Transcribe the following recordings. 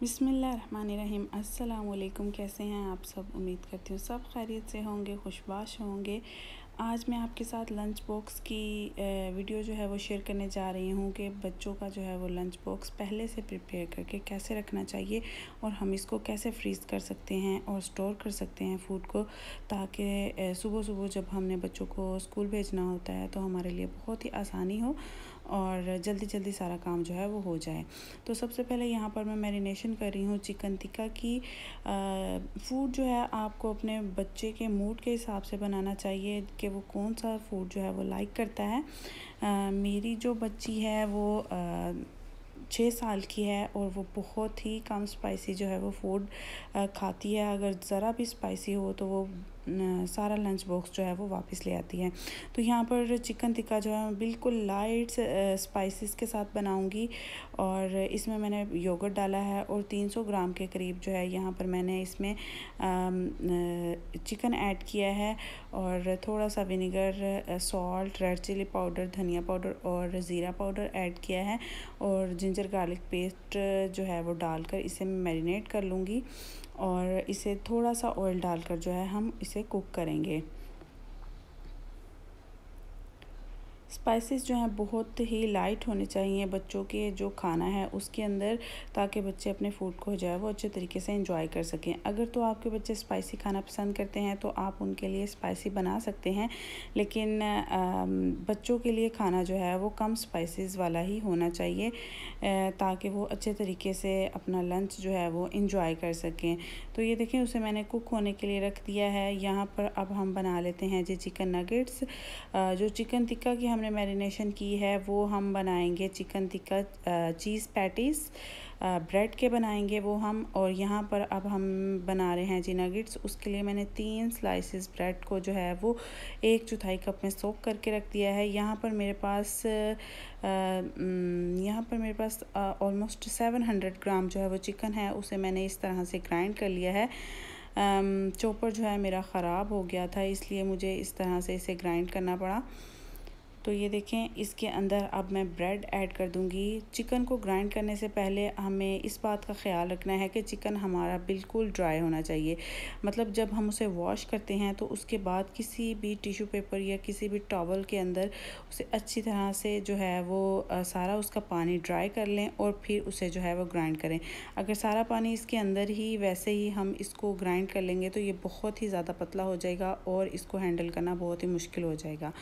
बिसमीम् अल्लाम कैसे हैं आप सब उम्मीद करती हूँ सब खैरियत से होंगे खुशबाश होंगे आज मैं आपके साथ लंच बॉक्स की वीडियो जो है वो शेयर करने जा रही हूँ कि बच्चों का जो है वो लंच बॉक्स पहले से प्रिपेयर करके कैसे रखना चाहिए और हम इसको कैसे फ्रीज़ कर सकते हैं और स्टोर कर सकते हैं फूड को ताकि सुबह सुबह जब हमने बच्चों को स्कूल भेजना होता है तो हमारे लिए बहुत ही आसानी हो और जल्दी जल्दी सारा काम जो है वो हो जाए तो सबसे पहले यहाँ पर मैं मैरिनेशन कर रही हूँ चिकन टिक्का की फूड जो है आपको अपने बच्चे के मूड के हिसाब से बनाना चाहिए कि वो कौन सा फूड जो है वो लाइक करता है आ, मेरी जो बच्ची है वो आ, छः साल की है और वो बहुत ही कम स्पाइसी जो है वो फूड खाती है अगर ज़रा भी स्पाइसी हो तो वो सारा लंच बॉक्स जो है वो वापस ले आती है तो यहाँ पर चिकन टिक्का जो है बिल्कुल लाइट स्पाइसेस के साथ बनाऊँगी और इसमें मैंने योगर्ट डाला है और 300 ग्राम के करीब जो है यहाँ पर मैंने इसमें चिकन ऐड किया है और थोड़ा सा vinegar salt red chilli powder धनिया पाउडर और ज़ीरा पाउडर ऐड किया है और जिंजर गार्लिक पेस्ट जो है वो डालकर इसे मैरिनेट कर लूँगी और इसे थोड़ा सा ऑयल डालकर जो है हम इसे कुक करेंगे स्पाइसेस जो हैं बहुत ही लाइट होने चाहिए बच्चों के जो खाना है उसके अंदर ताकि बच्चे अपने फूड को जो है वो अच्छे तरीके से इंजॉय कर सकें अगर तो आपके बच्चे स्पाइसी खाना पसंद करते हैं तो आप उनके लिए स्पाइसी बना सकते हैं लेकिन बच्चों के लिए खाना जो है वो कम स्पाइसेस वाला ही होना चाहिए ताकि वो अच्छे तरीके से अपना लंच जो है वो इंजॉय कर सकें तो ये देखें उसे मैंने कुक होने के लिए रख दिया है यहाँ पर अब हम बना लेते हैं जी चिकन नगेट्स जो चिकन टिक्का की हमने हमने मैरिनेशन की है वो हम बनाएंगे chicken tikka cheese patties bread के बनाएंगे वो हम और यहाँ पर अब हम बना रहे हैं जी नगेट्स उसके लिए मैंने तीन स्लाइसेस ब्रेड को जो है वो एक चौथाई कप में सोक करके रख दिया है यहाँ पर मेरे पास यहाँ पर मेरे पास ऑलमोस्ट सेवन हंड्रेड ग्राम जो है वो चिकन है उसे मैंने इस तरह से ग्राइंड कर लिया है चॉपर जो है मेरा ख़राब हो गया था इसलिए मुझे इस तरह से इसे ग्राइंड करना पड़ा तो ये देखें इसके अंदर अब मैं ब्रेड ऐड कर दूंगी चिकन को ग्राइंड करने से पहले हमें इस बात का ख्याल रखना है कि चिकन हमारा बिल्कुल ड्राई होना चाहिए मतलब जब हम उसे वॉश करते हैं तो उसके बाद किसी भी टिशू पेपर या किसी भी टॉवल के अंदर उसे अच्छी तरह से जो है वो सारा उसका पानी ड्राई कर लें और फिर उसे जो है वो ग्राइंड करें अगर सारा पानी इसके अंदर ही वैसे ही हम इसको ग्राइंड कर लेंगे तो ये बहुत ही ज़्यादा पतला हो जाएगा और इसको हैंडल करना बहुत ही मुश्किल हो जाएगा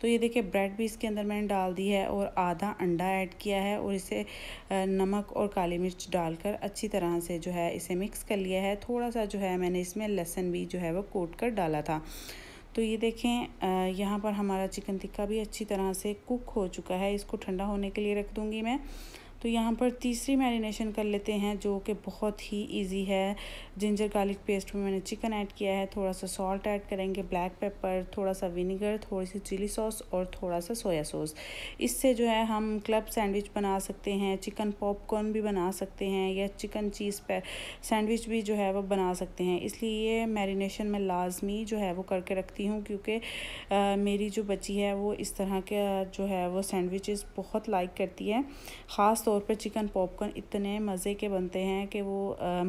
तो ये देखिए ब्रेड ब्रेड भी इसके अंदर मैंने डाल दी है और आधा अंडा ऐड किया है और इसे नमक और काली मिर्च डालकर अच्छी तरह से जो है इसे मिक्स कर लिया है थोड़ा सा जो है मैंने इसमें लहसन भी जो है वो कोट कर डाला था तो ये देखें यहाँ पर हमारा चिकन टिक्का भी अच्छी तरह से कुक हो चुका है इसको ठंडा होने के लिए रख दूँगी मैं तो यहाँ पर तीसरी मैरिनेशन कर लेते हैं जो कि बहुत ही ईजी है जिंजर गार्लिक पेस्ट में मैंने चिकन ऐड किया है थोड़ा सा सॉल्ट ऐड करेंगे ब्लैक पेपर थोड़ा सा विनीगर थोड़ी सी चिली सॉस और थोड़ा सा सोया सॉस इससे जो है हम क्लब सैंडविच बना सकते हैं चिकन पॉपकॉर्न भी बना सकते हैं या चिकन चीज़ पे सैंडविच भी जो है वो बना सकते हैं इसलिए ये मैरिनेशन मैं लाजमी जो है वो करके रखती हूँ क्योंकि मेरी जो बच्ची है वो इस तरह के जो है वो सैंडविचेस बहुत लाइक करती है ख़ास तौर पर चिकन पॉपकॉर्न इतने मज़े के बनते हैं कि वो आ,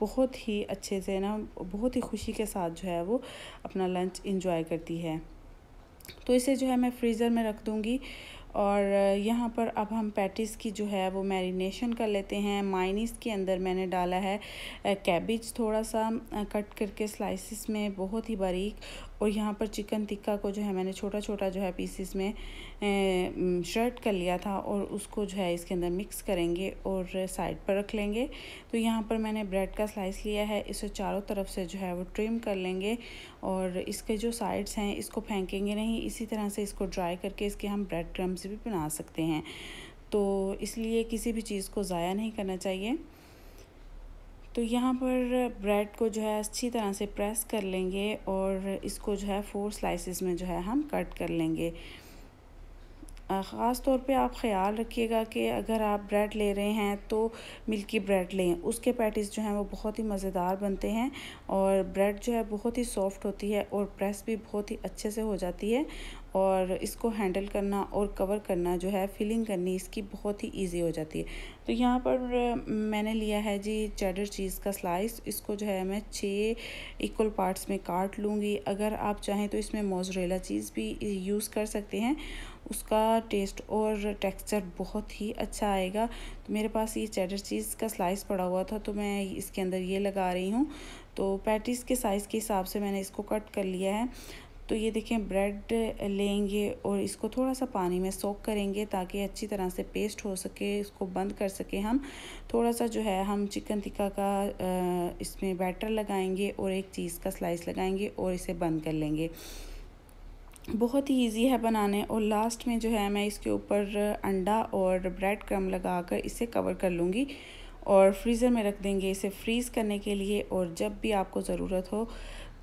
बहुत ही अच्छे से ना बहुत ही खुशी के साथ जो है वो अपना लंच इंजॉय करती है तो इसे जो है मैं फ्रीज़र में रख दूँगी और यहाँ पर अब हम पैटिस की जो है वो मैरिनेशन कर लेते हैं माइनिस के अंदर मैंने डाला है कैबिज थोड़ा सा कट करके स्लाइसिस में बहुत ही बारीक और यहाँ पर चिकन टिक्का को जो है मैंने छोटा छोटा जो है पीसीस में शर्ट कर लिया था और उसको जो है इसके अंदर मिक्स करेंगे और साइड पर रख लेंगे तो यहाँ पर मैंने ब्रेड का स्लाइस लिया है इसे चारों तरफ से जो है वो ट्रिम कर लेंगे और इसके जो साइड्स हैं इसको फेंकेंगे नहीं इसी तरह से इसको ड्राई करके इसके हम ब्रेड क्रम्स भी बना सकते हैं तो इसलिए किसी भी चीज़ को ज़ाया नहीं करना चाहिए तो यहाँ पर ब्रेड को जो है अच्छी तरह से प्रेस कर लेंगे और इसको जो है फोर स्लाइसिस में जो है हम कट कर लेंगे ख़ास तौर पे आप ख्याल रखिएगा कि अगर आप ब्रेड ले रहे हैं तो मिल्की ब्रेड लें उसके पैटीज़ जो हैं वो बहुत ही मज़ेदार बनते हैं और ब्रेड जो है बहुत ही सॉफ्ट होती है और प्रेस भी बहुत ही अच्छे से हो जाती है और इसको हैंडल करना और कवर करना जो है फिलिंग करनी इसकी बहुत ही इजी हो जाती है तो यहाँ पर मैंने लिया है जी चेडर चीज़ का स्लाइस इसको जो है मैं छः इक्वल पार्ट्स में काट लूँगी अगर आप चाहें तो इसमें मोजरेला चीज़ भी यूज़ कर सकते हैं उसका टेस्ट और टेक्सचर बहुत ही अच्छा आएगा तो मेरे पास ये चेडर चीज़ का स्लाइस पड़ा हुआ था तो मैं इसके अंदर ये लगा रही हूँ तो पैटीज़ के साइज़ के हिसाब से मैंने इसको कट कर लिया है तो ये देखें ब्रेड लेंगे और इसको थोड़ा सा पानी में सोक करेंगे ताकि अच्छी तरह से पेस्ट हो सके इसको बंद कर सके हम थोड़ा सा जो है हम चिकन टिक्का का इसमें बैटर लगाएंगे और एक चीज़ का स्लाइस लगाएंगे और इसे बंद कर लेंगे बहुत ही इजी है बनाने और लास्ट में जो है मैं इसके ऊपर अंडा और ब्रेड क्रम लगा कर इसे कवर कर लूँगी और फ्रीज़र में रख देंगे इसे फ्रीज़ करने के लिए और जब भी आपको ज़रूरत हो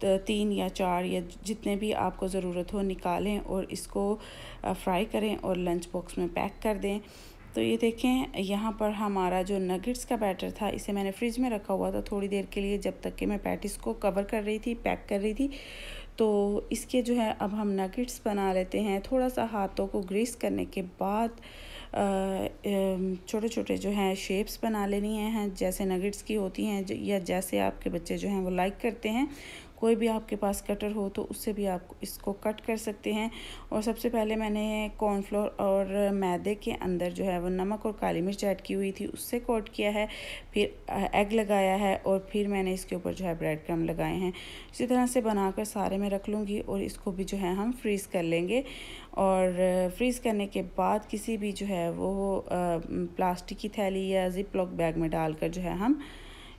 तो तीन या चार या जितने भी आपको ज़रूरत हो निकालें और इसको फ्राई करें और लंच बॉक्स में पैक कर दें तो ये देखें यहाँ पर हमारा जो नगेट्स का बैटर था इसे मैंने फ्रिज में रखा हुआ था थोड़ी देर के लिए जब तक कि मैं पैटिस को कवर कर रही थी पैक कर रही थी तो इसके जो है अब हम नगेट्स बना लेते हैं थोड़ा सा हाथों को ग्रीस करने के बाद छोटे छोटे जो हैं शेप्स बना लेनी हैं जैसे नगेट्स की होती हैं या जैसे आपके बच्चे जो हैं वो लाइक करते हैं कोई भी आपके पास कटर हो तो उससे भी आप इसको कट कर सकते हैं और सबसे पहले मैंने कॉर्नफ्लोर और मैदे के अंदर जो है वो नमक और काली मिर्च ऐड की हुई थी उससे कोट किया है फिर एग लगाया है और फिर मैंने इसके ऊपर जो है ब्रेड क्रम लगाए हैं इसी तरह से बनाकर सारे में रख लूँगी और इसको भी जो है हम फ्रीज़ कर लेंगे और फ्रीज़ करने के बाद किसी भी जो है वो प्लास्टिक की थैली या जिप लॉक बैग में डालकर जो है हम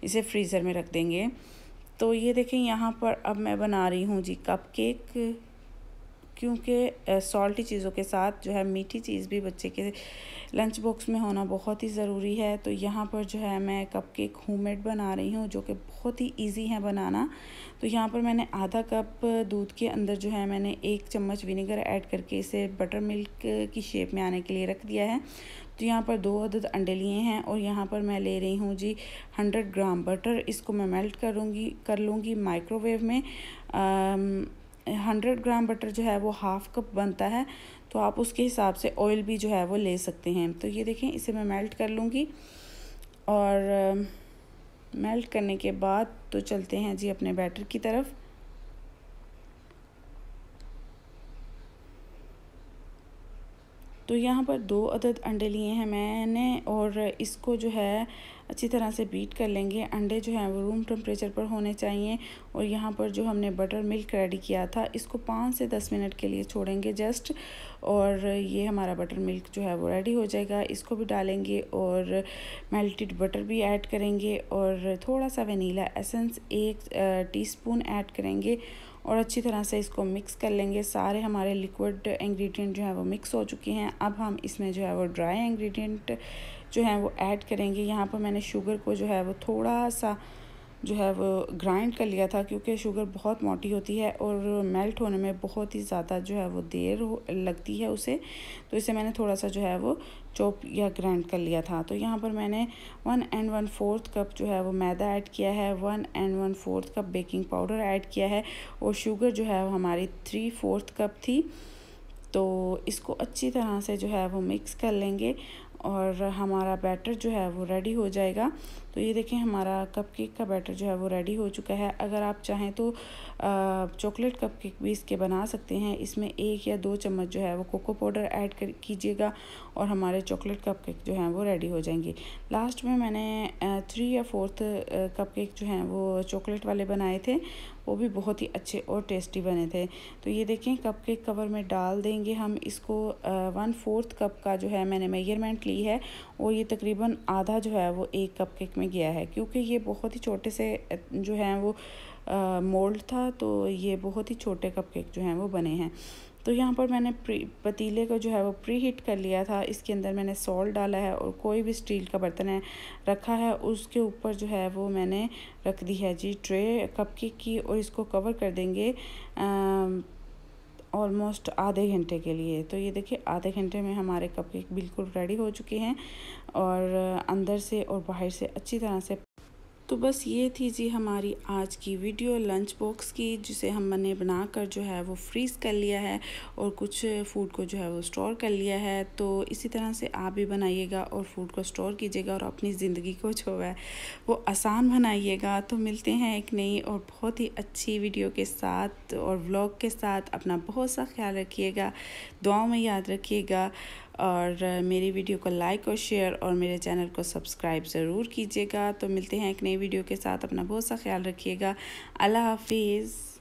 इसे फ्रीज़र में रख देंगे तो ये देखें यहाँ पर अब मैं बना रही हूँ जी कप केक क्योंकि सॉल्टी चीज़ों के साथ जो है मीठी चीज़ भी बच्चे के लंच बॉक्स में होना बहुत ही ज़रूरी है तो यहाँ पर जो है मैं कप केक होममेड बना रही हूँ जो कि बहुत ही ईजी है बनाना तो यहाँ पर मैंने आधा कप दूध के अंदर जो है मैंने एक चम्मच विनेगर ऐड करके इसे बटर मिल्क की शेप में आने के लिए रख दिया है तो यहाँ पर दो अदद अंडे लिए हैं और यहाँ पर मैं ले रही हूँ जी हंड्रेड ग्राम बटर इसको मैं मेल्ट करूँगी कर लूँगी माइक्रोवेव में आ, हंड्रेड ग्राम बटर जो है वो हाफ़ कप बनता है तो आप उसके हिसाब से ऑयल भी जो है वो ले सकते हैं तो ये देखें इसे मैं मेल्ट कर लूँगी और मेल्ट करने के बाद तो चलते हैं जी अपने बैटर की तरफ तो यहाँ पर दो अदद अंडे लिए हैं मैंने और इसको जो है अच्छी तरह से बीट कर लेंगे अंडे जो हैं वो रूम टेम्परेचर पर होने चाहिए और यहाँ पर जो हमने बटर मिल्क रेडी किया था इसको पाँच से दस मिनट के लिए छोड़ेंगे जस्ट और ये हमारा बटर मिल्क जो है वो रेडी हो जाएगा इसको भी डालेंगे और मेल्टेड बटर भी ऐड करेंगे और थोड़ा सा वनीला एसेंस एक स्पून ऐड करेंगे और अच्छी तरह से इसको मिक्स कर लेंगे सारे हमारे लिक्विड इंग्रेडिएंट जो हैं वो मिक्स हो चुके हैं अब हम इसमें जो है वो ड्राई इंग्रेडिएंट जो है वो ऐड करेंगे यहाँ पर मैंने शुगर को जो है वो थोड़ा सा जो है वो ग्राइंड कर लिया था क्योंकि शुगर बहुत मोटी होती है और मेल्ट होने में बहुत ही ज़्यादा जो है वो देर लगती है उसे तो इसे मैंने थोड़ा सा जो है वो चॉप या ग्राइंड कर लिया था तो यहाँ पर मैंने one and one fourth cup जो है वो मैदा ऐड किया है one and one fourth cup baking powder add किया है और शुगर जो है वो हमारी थ्री फोर्थ कप थी तो इसको अच्छी तरह से जो है वो मिक्स कर लेंगे और हमारा बैटर जो है वो रेडी हो जाएगा तो ये देखें हमारा कप केक का बैटर जो है वो रेडी हो चुका है अगर आप चाहें तो चॉकलेट कप केक भी इसके बना सकते हैं इसमें एक या दो चम्मच जो है वो कोको पाउडर ऐड कर कीजिएगा और हमारे चॉकलेट कप केक जो हैं वो रेडी हो जाएंगे लास्ट में मैंने थ्री या फोर्थ कप केक जो हैं वो चॉकलेट वाले बनाए थे वो भी बहुत ही अच्छे और टेस्टी बने थे तो ये देखें कप केक कवर में डाल देंगे हम इसको वन फोर्थ कप का जो है मैंने मेजरमेंट ली है और ये तकरीबन आधा जो है वो एक कप केक में गया है क्योंकि ये बहुत ही छोटे से जो है वो मोल्ड था तो ये बहुत ही छोटे कप केक जो हैं वो बने हैं तो यहाँ पर मैंने पतीले को जो है वो प्री हीट कर लिया था इसके अंदर मैंने सॉल्ट डाला है और कोई भी स्टील का बर्तन है रखा है उसके ऊपर जो है वो मैंने रख दी है जी ट्रे कपकेक की और इसको कवर कर देंगे ऑलमोस्ट आधे घंटे के लिए तो ये देखिए आधे घंटे में हमारे कपकेक बिल्कुल रेडी हो चुके हैं और अंदर से और बाहर से अच्छी तरह से तो बस ये थी जी हमारी आज की वीडियो लंच बॉक्स की जिसे हम मैंने बनाकर जो है वो फ्रीज़ कर लिया है और कुछ फ़ूड को जो है वो स्टोर कर लिया है तो इसी तरह से आप भी बनाइएगा और फ़ूड को स्टोर कीजिएगा और अपनी ज़िंदगी को जो है वो आसान बनाइएगा तो मिलते हैं एक नई और बहुत ही अच्छी वीडियो के साथ और व्लॉग के साथ अपना बहुत सा ख्याल रखिएगा दुआओं में याद रखिएगा और मेरी वीडियो को लाइक और शेयर और मेरे चैनल को सब्सक्राइब ज़रूर कीजिएगा तो मिलते हैं एक नई वीडियो के साथ अपना बहुत सा ख्याल रखिएगा अल्लाह हाफिज़